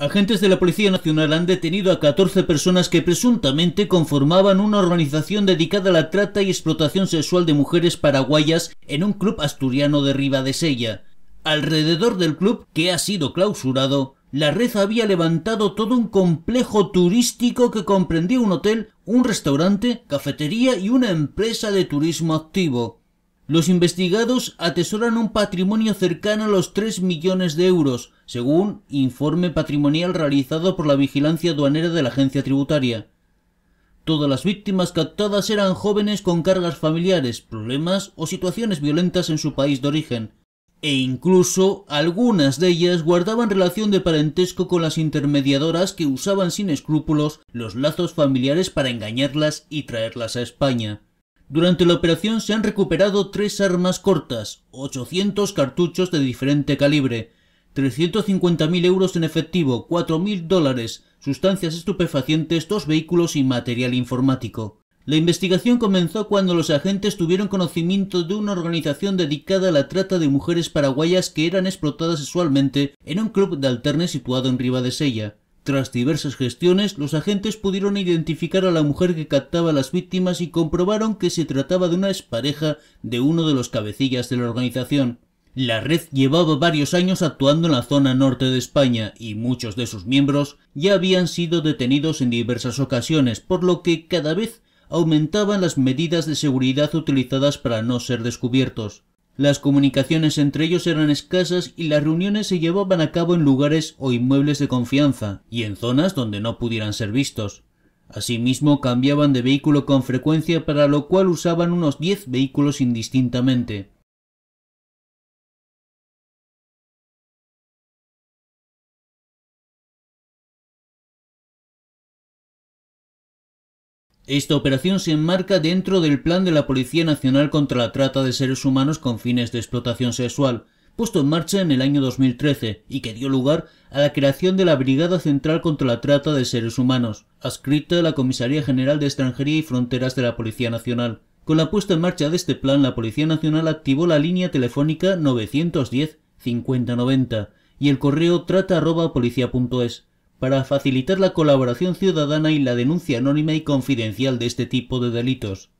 Agentes de la Policía Nacional han detenido a 14 personas que presuntamente conformaban una organización dedicada a la trata y explotación sexual de mujeres paraguayas en un club asturiano de Ribadesella. Alrededor del club, que ha sido clausurado, la red había levantado todo un complejo turístico que comprendía un hotel, un restaurante, cafetería y una empresa de turismo activo. Los investigados atesoran un patrimonio cercano a los 3 millones de euros, según informe patrimonial realizado por la vigilancia aduanera de la agencia tributaria. Todas las víctimas captadas eran jóvenes con cargas familiares, problemas o situaciones violentas en su país de origen, e incluso algunas de ellas guardaban relación de parentesco con las intermediadoras que usaban sin escrúpulos los lazos familiares para engañarlas y traerlas a España. Durante la operación se han recuperado tres armas cortas, 800 cartuchos de diferente calibre, 350.000 euros en efectivo, 4.000 dólares, sustancias estupefacientes, dos vehículos y material informático. La investigación comenzó cuando los agentes tuvieron conocimiento de una organización dedicada a la trata de mujeres paraguayas que eran explotadas sexualmente en un club de alterne situado en de Sella. Tras diversas gestiones, los agentes pudieron identificar a la mujer que captaba a las víctimas y comprobaron que se trataba de una expareja de uno de los cabecillas de la organización. La red llevaba varios años actuando en la zona norte de España y muchos de sus miembros ya habían sido detenidos en diversas ocasiones, por lo que cada vez aumentaban las medidas de seguridad utilizadas para no ser descubiertos. Las comunicaciones entre ellos eran escasas y las reuniones se llevaban a cabo en lugares o inmuebles de confianza, y en zonas donde no pudieran ser vistos. Asimismo, cambiaban de vehículo con frecuencia, para lo cual usaban unos diez vehículos indistintamente. Esta operación se enmarca dentro del plan de la Policía Nacional contra la Trata de Seres Humanos con fines de explotación sexual, puesto en marcha en el año 2013 y que dio lugar a la creación de la Brigada Central contra la Trata de Seres Humanos, adscrita a la Comisaría General de Extranjería y Fronteras de la Policía Nacional. Con la puesta en marcha de este plan, la Policía Nacional activó la línea telefónica 910 5090 y el correo trata@policia.es para facilitar la colaboración ciudadana y la denuncia anónima y confidencial de este tipo de delitos.